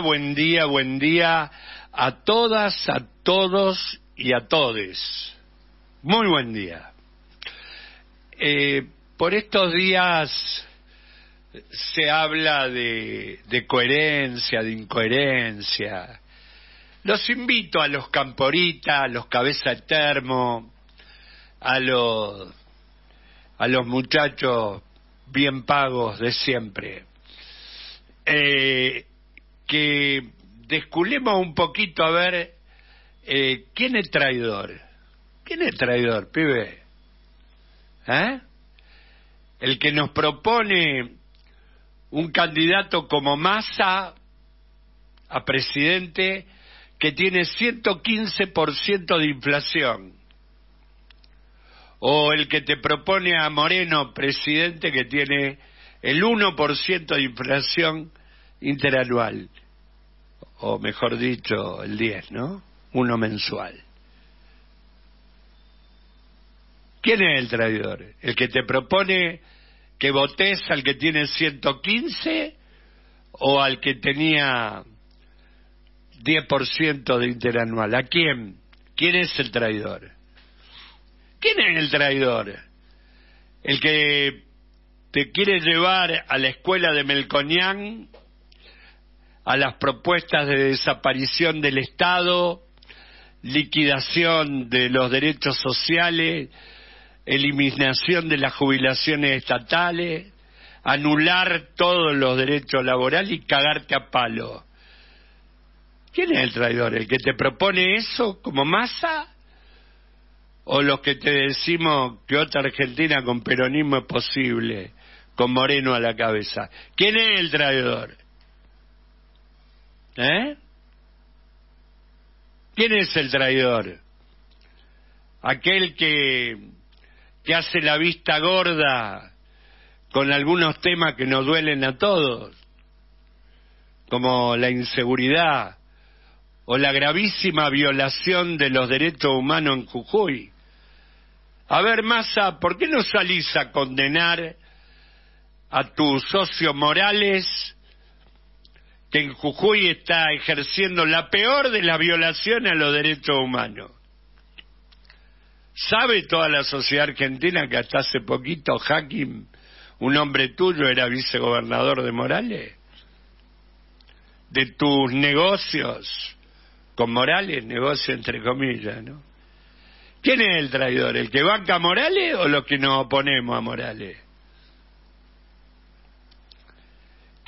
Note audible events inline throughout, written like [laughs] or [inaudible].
buen día, buen día a todas, a todos y a todes. Muy buen día. Eh, por estos días se habla de, coherencia, de incoherencia. Los invito a los camporitas, a los cabeza termo, a los, a los muchachos bien pagos de siempre. Eh, que desculemos un poquito a ver eh, quién es traidor. ¿Quién es traidor, pibe? ¿Eh? El que nos propone un candidato como Massa a presidente que tiene 115% de inflación. O el que te propone a Moreno presidente que tiene el 1% de inflación interanual o mejor dicho, el 10, ¿no? Uno mensual. ¿Quién es el traidor? ¿El que te propone que votes al que tiene 115 o al que tenía 10% de interanual? ¿A quién? ¿Quién es el traidor? ¿Quién es el traidor? El que te quiere llevar a la escuela de Melconian a las propuestas de desaparición del Estado, liquidación de los derechos sociales, eliminación de las jubilaciones estatales, anular todos los derechos laborales y cagarte a palo. ¿Quién es el traidor? ¿El que te propone eso como masa? ¿O los que te decimos que otra Argentina con peronismo es posible, con Moreno a la cabeza? ¿Quién es el traidor? ¿Eh? ¿Quién es el traidor? Aquel que, que hace la vista gorda con algunos temas que nos duelen a todos, como la inseguridad o la gravísima violación de los derechos humanos en Jujuy. A ver, masa, ¿por qué no salís a condenar a tus socios morales que en Jujuy está ejerciendo la peor de las violaciones a los derechos humanos. ¿Sabe toda la sociedad argentina que hasta hace poquito Hakim, un hombre tuyo, era vicegobernador de Morales? De tus negocios con Morales, negocio entre comillas, ¿no? ¿Quién es el traidor? ¿El que banca a Morales o los que nos oponemos a Morales?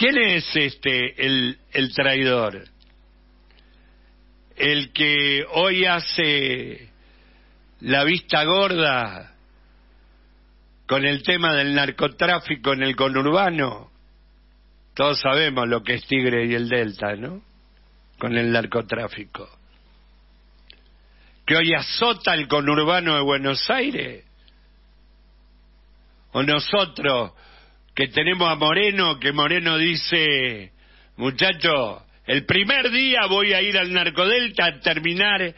¿Quién es este el, traidor? El que hoy hace la vista gorda con el tema del narcotráfico en el conurbano. Todos sabemos lo que es Tigre y el Delta, ¿no? Con el narcotráfico. Que hoy azota el conurbano de Buenos Aires. O nosotros que tenemos a Moreno, que Moreno dice, muchacho, el primer día voy a ir al narcodelta a terminar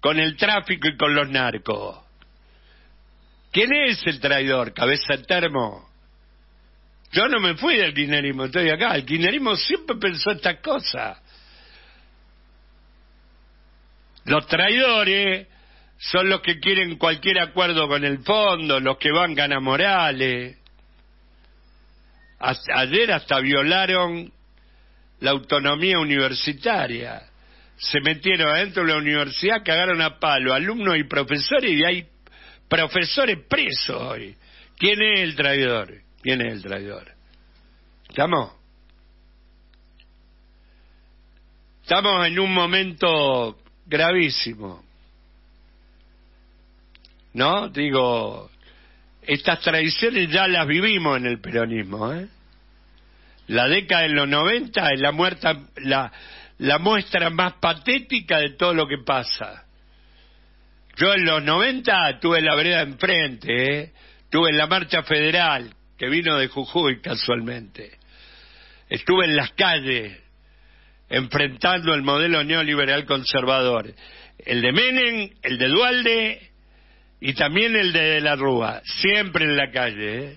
con el tráfico y con los narcos. ¿Quién es el traidor? Cabeza termo. Yo no me fui del kirchnerismo, estoy acá. El kirchnerismo siempre pensó estas cosas. Los traidores son los que quieren cualquier acuerdo con el fondo, los que van a Morales ayer hasta violaron la autonomía universitaria. Se metieron adentro de la universidad, cagaron a palo alumnos y profesores y hay profesores presos hoy. ¿Quién es el traidor? ¿Quién es el traidor? ¿Estamos? Estamos en un momento gravísimo. ¿No? Digo, estas tradiciones ya las vivimos en el peronismo. ¿eh? La década de los 90 es la, la, la muestra más patética de todo lo que pasa. Yo en los 90 tuve la vereda enfrente, ¿eh? estuve en la marcha federal, que vino de Jujuy casualmente. Estuve en las calles enfrentando el modelo neoliberal conservador. El de Menem, el de Dualde y también el de la Rúa, siempre en la calle. ¿eh?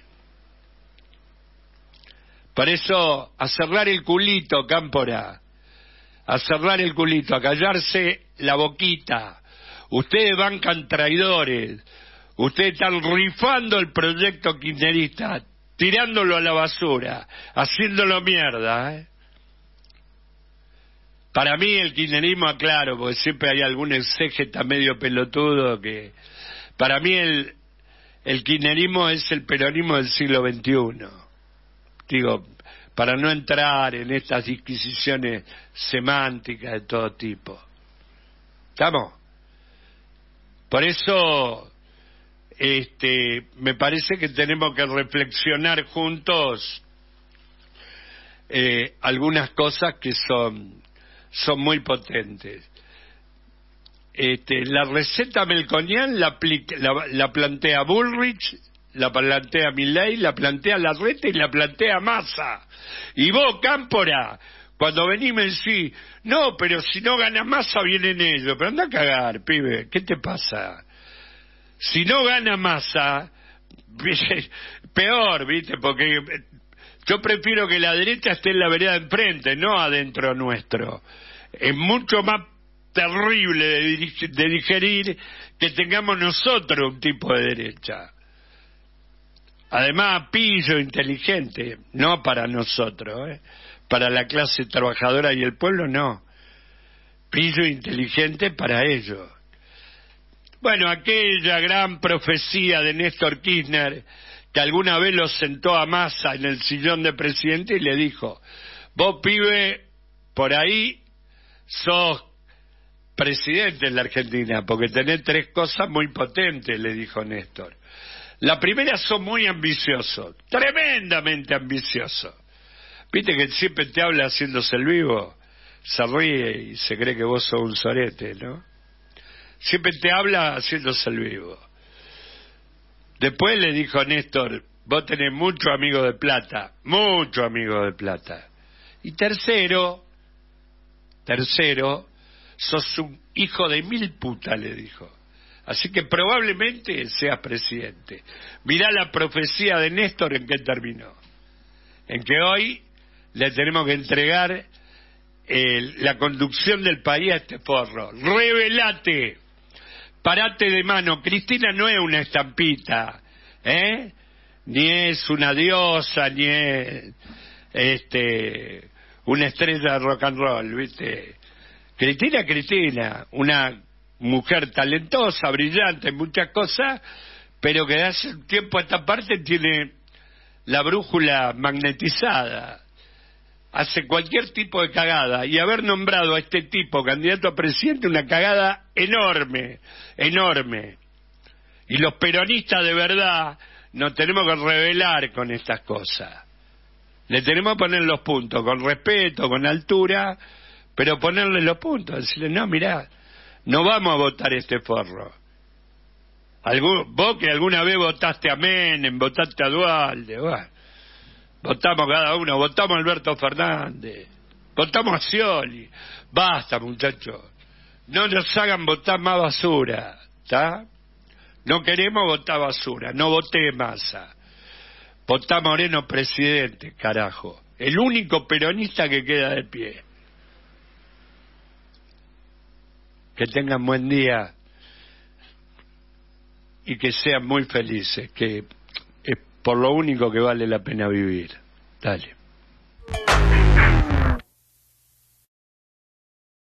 Por eso, a cerrar el culito, Cámpora. A cerrar el culito, a callarse la boquita. Ustedes bancan traidores. Ustedes están rifando el proyecto kirchnerista, tirándolo a la basura, haciéndolo mierda. ¿eh? Para mí el kirchnerismo, claro, porque siempre hay algún exégeta medio pelotudo que para mí el, el kirchnerismo es el peronismo del siglo XXI. Digo, para no entrar en estas disquisiciones semánticas de todo tipo. ¿Estamos? Por eso, este, me parece que tenemos que reflexionar juntos eh, algunas cosas que son, son muy potentes. Este, la receta melconian la, plantea Bullrich, la plantea Milley, la plantea Larreta y la plantea Massa. Y vos, Cámpora, cuando venís me sí, no, pero si no gana Massa vienen ellos. Pero anda a cagar, pibe, ¿qué te pasa? Si no gana Massa, [laughs] peor, ¿viste? Porque yo prefiero que la derecha esté en la vereda de enfrente, no adentro nuestro. Es mucho más terrible de, digerir que tengamos nosotros un tipo de derecha. Además, pillo inteligente, no para nosotros, ¿eh? para la clase trabajadora y el pueblo no. Pillo inteligente para ellos. Bueno, aquella gran profecía de Néstor Kirchner, que alguna vez lo sentó a masa en el sillón de presidente y le dijo, vos pibe, por ahí sos presidente en la Argentina, porque tenés tres cosas muy potentes, le dijo Néstor. La primera, son muy ambiciosos, tremendamente ambiciosos. Viste que siempre te habla haciéndose el vivo, se ríe y se cree que vos sos un sorete, ¿no? Siempre te habla haciéndose el vivo. Después le dijo Néstor, vos tenés mucho amigo de plata, mucho amigo de plata. Y tercero, tercero, sos un hijo de mil puta, le dijo. Así que probablemente seas presidente. Mirá la profecía de Néstor en que terminó. En que hoy le tenemos que entregar la conducción del país a este porro. ¡Revelate! Parate de mano. Cristina no es una estampita, ¿eh? Ni es una diosa, ni es este, una estrella de rock and roll, ¿viste? Cristina, Cristina, una mujer talentosa, brillante, muchas cosas, pero que hace un tiempo a esta parte tiene la brújula magnetizada. Hace cualquier tipo de cagada. Y haber nombrado a este tipo candidato a presidente una cagada enorme, enorme. Y los peronistas de verdad nos tenemos que revelar con estas cosas. Le tenemos que poner los puntos, con respeto, con altura pero ponerle los puntos, decirle, no, mirá, no vamos a votar este forro. vos que alguna vez votaste a Menem, votaste a Dualde, votamos cada uno, votamos a Alberto Fernández, votamos a Scioli, basta muchachos, no nos hagan votar más basura, ¿está? No queremos votar basura, no voté masa. Votá Moreno presidente, carajo. El único peronista que queda de pie. que tengan buen día y que sean muy felices, que es por lo único que vale la pena vivir. Dale.